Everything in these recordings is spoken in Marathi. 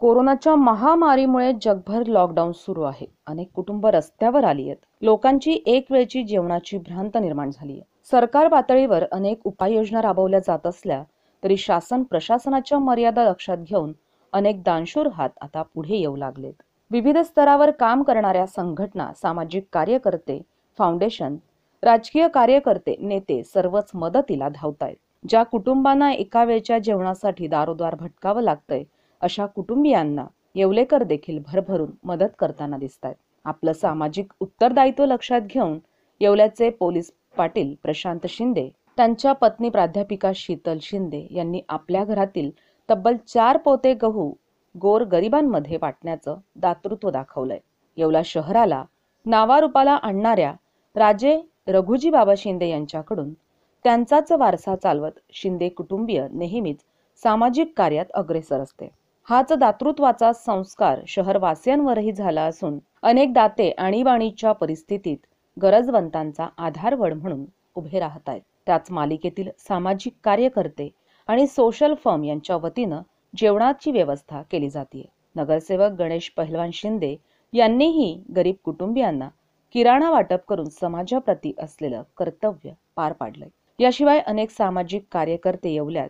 कोरोनाच्या महामारीमुळे जगभर लॉकडाऊन सुरू आहे अनेक कुटुंब रस्त्यावर आली आहेत लोकांची एक वेळची जेवणाची भ्रांत निर्माण झाली आहे सरकार पातळीवर अनेक उपाययोजना राबवल्या जात असल्या तरी शासन प्रशासनाच्या मर्यादा लक्षात घेऊन अनेक दानशूर हात आता पुढे येऊ लागलेत विविध स्तरावर काम करणाऱ्या संघटना सामाजिक कार्यकर्ते फाउंडेशन राजकीय कार्यकर्ते नेते सर्वच मदतीला धावतायत ज्या कुटुंबांना एका वेळच्या जेवणासाठी दारोदार भटकावं लागतंय अशा कुटुंबियांना येवलेकर देखील भरभरून मदत करताना दिसत आहेत आपलं सामाजिक उत्तरदायित्व लक्षात घेऊन येवल्याचे पोलीस पाटील प्रशांत शिंदे त्यांच्या पत्नी प्राध्यापिका शीतल शिंदे यांनी आपल्या घरातील तब्बल चार पोते गहू गोर गरिबांमध्ये वाटण्याचं दातृत्व दाखवलंय येवला शहराला नावारूपाला आणणाऱ्या राजे रघुजी बाबा शिंदे यांच्याकडून त्यांचाच वारसा चालवत शिंदे कुटुंबीय नेहमीच सामाजिक कार्यात अग्रेसर असते हाच दातृत्वाचा संस्कार शहरवासियांवरही झाला असून अनेक दाते आणीबाणीच्या परिस्थितीत गरजवंतांचा आधारवड म्हणून उभे राहत आहेत त्याच मालिकेतील सामाजिक कार्यकर्ते आणि सोशल फर्म यांच्या वतीनं जेवणाची व्यवस्था केली जाते नगरसेवक गणेश पहिलवान शिंदे यांनीही गरीब कुटुंबियांना किराणा वाटप करून समाजाप्रती असलेलं कर्तव्य पार पाडलंय याशिवाय अनेक सामाजिक कार्यकर्ते येवल्यात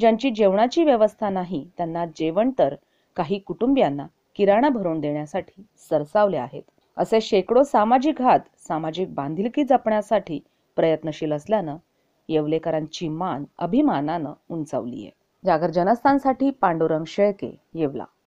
ज्यांची जेवणाची व्यवस्था नाही त्यांना जेवण तर काही कुटुंबियांना किराणा भरून देण्यासाठी सरसावले आहेत असे शेकडो सामाजिक हात सामाजिक बांधिलकी जपण्यासाठी प्रयत्नशील असल्यानं येवलेकरांची मान अभिमानानं उंचावली आहे जागर जनस्थानसाठी पांडुरंग शेळके येवला